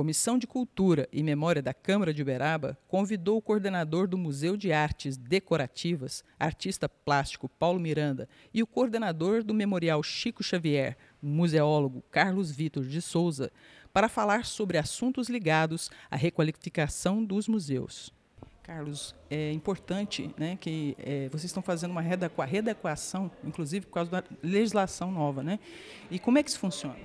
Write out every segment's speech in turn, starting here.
Comissão de Cultura e Memória da Câmara de Uberaba convidou o coordenador do Museu de Artes Decorativas, artista plástico Paulo Miranda, e o coordenador do Memorial Chico Xavier, museólogo Carlos Vitor de Souza, para falar sobre assuntos ligados à requalificação dos museus. Carlos, é importante né, que é, vocês estão fazendo uma readequação, inclusive por causa da legislação nova. Né? E como é que isso funciona?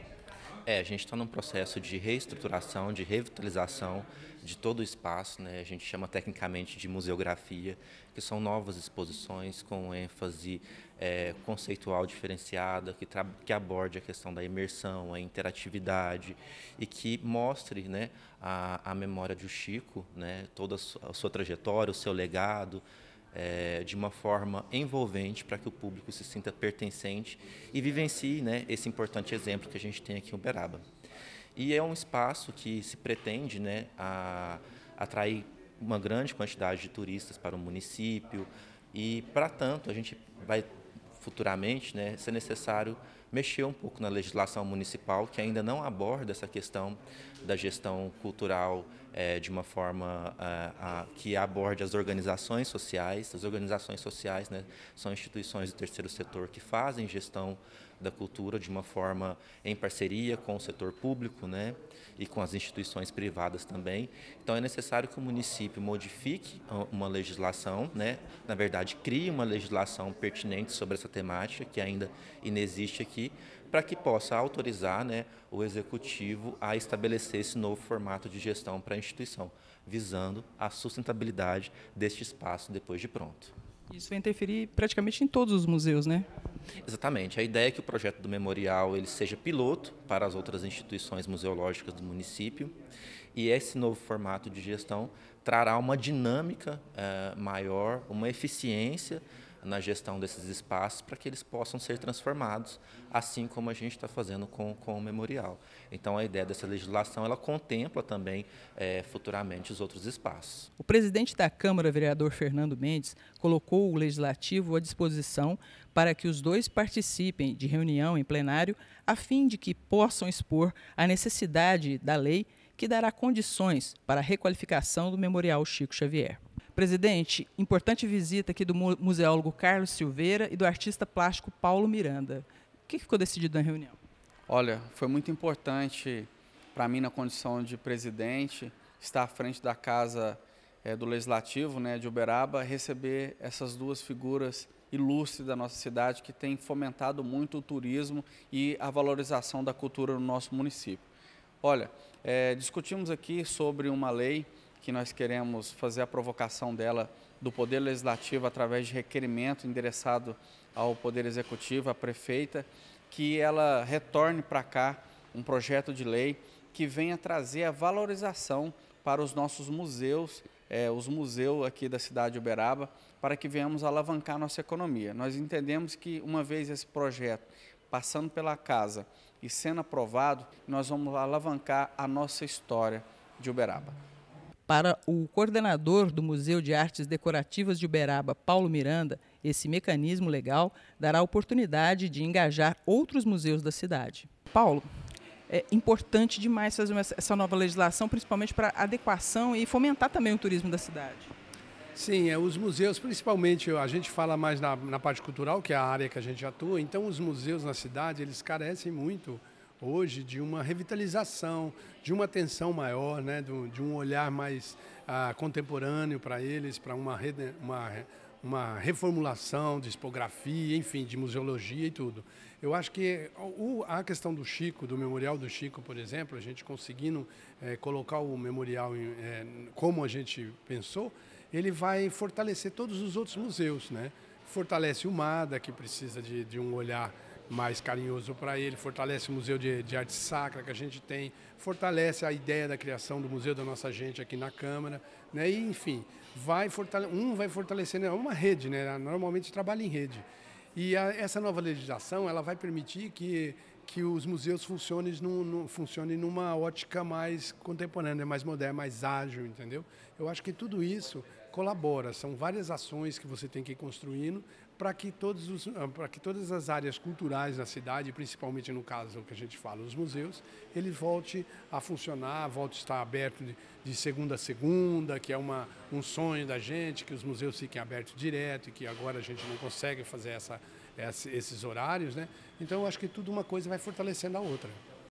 É, a gente está num processo de reestruturação, de revitalização de todo o espaço, né? a gente chama tecnicamente de museografia, que são novas exposições com ênfase é, conceitual diferenciada, que, que aborde a questão da imersão, a interatividade e que mostre né, a, a memória de Chico, né, toda a sua, a sua trajetória, o seu legado, é, de uma forma envolvente para que o público se sinta pertencente e vivencie né, esse importante exemplo que a gente tem aqui em Uberaba. E é um espaço que se pretende né, a, atrair uma grande quantidade de turistas para o município e, para tanto, a gente vai futuramente né, ser necessário mexer um pouco na legislação municipal que ainda não aborda essa questão da gestão cultural é, de uma forma é, a, que aborde as organizações sociais. As organizações sociais né, são instituições do terceiro setor que fazem gestão da cultura de uma forma em parceria com o setor público né, e com as instituições privadas também. Então é necessário que o município modifique ah, uma legislação, né, na verdade crie uma legislação pertinente sobre essa temática, que ainda inexiste aqui, para que possa autorizar né, o executivo a estabelecer esse novo formato de gestão para a instituição, visando a sustentabilidade deste espaço depois de pronto. Isso vai interferir praticamente em todos os museus, né? Exatamente. A ideia é que o projeto do memorial ele seja piloto para as outras instituições museológicas do município e esse novo formato de gestão trará uma dinâmica eh, maior, uma eficiência na gestão desses espaços para que eles possam ser transformados, assim como a gente está fazendo com, com o memorial. Então, a ideia dessa legislação ela contempla também é, futuramente os outros espaços. O presidente da Câmara, vereador Fernando Mendes, colocou o legislativo à disposição para que os dois participem de reunião em plenário, a fim de que possam expor a necessidade da lei que dará condições para a requalificação do Memorial Chico Xavier. Presidente, importante visita aqui do museólogo Carlos Silveira e do artista plástico Paulo Miranda. O que ficou decidido na reunião? Olha, foi muito importante para mim, na condição de presidente, estar à frente da Casa é, do Legislativo né, de Uberaba, receber essas duas figuras ilustres da nossa cidade que têm fomentado muito o turismo e a valorização da cultura no nosso município. Olha, é, discutimos aqui sobre uma lei que nós queremos fazer a provocação dela do Poder Legislativo através de requerimento endereçado ao Poder Executivo, à prefeita, que ela retorne para cá um projeto de lei que venha trazer a valorização para os nossos museus, é, os museus aqui da cidade de Uberaba, para que venhamos alavancar nossa economia. Nós entendemos que, uma vez esse projeto passando pela casa e sendo aprovado, nós vamos alavancar a nossa história de Uberaba. Para o coordenador do Museu de Artes Decorativas de Uberaba, Paulo Miranda, esse mecanismo legal dará a oportunidade de engajar outros museus da cidade. Paulo, é importante demais fazer essa nova legislação, principalmente para adequação e fomentar também o turismo da cidade. Sim, é, os museus, principalmente, a gente fala mais na, na parte cultural, que é a área que a gente atua, então os museus na cidade, eles carecem muito hoje de uma revitalização, de uma atenção maior, né, de um olhar mais ah, contemporâneo para eles, para uma, uma, uma reformulação de expografia, enfim, de museologia e tudo. Eu acho que a questão do Chico, do Memorial do Chico, por exemplo, a gente conseguindo é, colocar o memorial em, é, como a gente pensou, ele vai fortalecer todos os outros museus, né? Fortalece o MADA, que precisa de, de um olhar mais carinhoso para ele, fortalece o Museu de, de, Arte Sacra que a gente tem, fortalece a ideia da criação do Museu da Nossa Gente aqui na Câmara, né? e, enfim, vai fortale um vai fortalecendo, é uma rede, né? normalmente trabalha em rede. E a, essa nova legislação ela vai permitir que, que os museus funcionem, num, num, funcionem numa ótica mais contemporânea, né? mais moderna, mais ágil, entendeu? Eu acho que tudo isso colabora, são várias ações que você tem que ir construindo para que, todos os, ah, que todas as áreas culturais da cidade, principalmente no caso que a gente fala, os museus, ele volte a funcionar, volte a estar aberto de, de segunda a segunda, que é uma, um sonho da gente, que os museus fiquem abertos direto e que agora a gente não consegue fazer essa, essa, esses horários. Né? Então, eu acho que tudo uma coisa vai fortalecendo a outra.